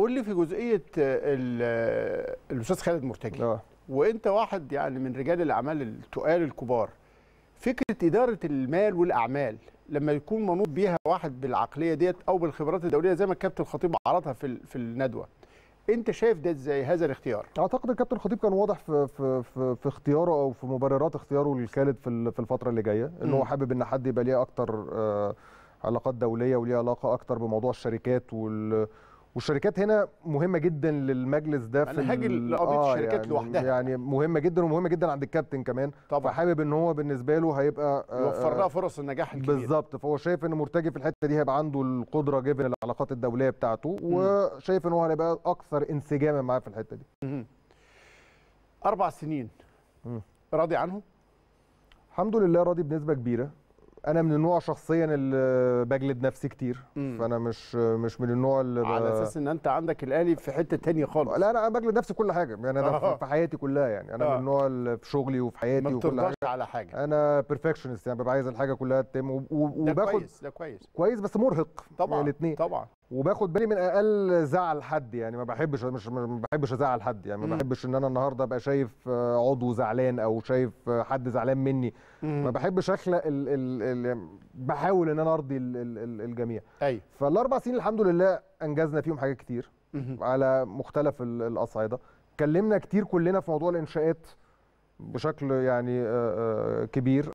قول لي في جزئيه آه، آه، الاستاذ خالد مرتجي أوه. وانت واحد يعني من رجال الاعمال التقال الكبار فكره اداره المال والاعمال لما يكون منوط بيها واحد بالعقليه ديت او بالخبرات الدوليه زي ما الكابتن الخطيب عرضها في في الندوه انت شايف ده ازاي هذا الاختيار اعتقد الكابتن الخطيب كان واضح في في في, في اختياره او في مبررات اختياره للخالد في في الفتره اللي جايه ان هو حابب ان حد يبقى ليه اكتر آه، علاقات دوليه وليه علاقه اكتر بموضوع الشركات وال والشركات هنا مهمه جدا للمجلس ده في منهاج لقضيه آه الشركات يعني لوحدها يعني مهمه جدا ومهمه جدا عند الكابتن كمان طبعا فحابب ان هو بالنسبه له هيبقى آه، يوفر لها آه، فرص النجاح الكبير بالظبط فهو شايف ان مرتجي في الحته دي هيبقى عنده القدره جيفن العلاقات الدوليه بتاعته وشايف ان هو هيبقى اكثر انسجاما معاه في الحته دي مم. اربع سنين راضي عنهم الحمد لله راضي بنسبه كبيره انا من النوع شخصيا اللي بجلد نفسي كتير مم. فانا مش مش من النوع اللي على اساس ان انت عندك الاهلي في حته تانية خالص لا انا بجلد نفسي كل حاجه يعني انا آه. في حياتي كلها يعني انا آه. من النوع اللي في شغلي وفي حياتي وكل حاجه على حاجه انا بيرفكشنست يعني ببقى عايز الحاجه كلها تتم وباخد ده كويس ده كويس كويس بس مرهق طبعا الاثنين طبعا وباخد بالي من اقل زعل حد يعني ما بحبش مش ما بحبش ازعل حد يعني ما بحبش ان انا النهارده ابقى شايف آه، عضو زعلان او شايف آه، حد زعلان مني ما بحبش اخلق ال ال ال بحاول ان انا ارضي ال ال الجميع ايوه فالاربع سنين الحمد لله انجزنا فيهم حاجات كتير على مختلف الاصعده اتكلمنا كتير كلنا في موضوع الانشاءات بشكل يعني آه، كبير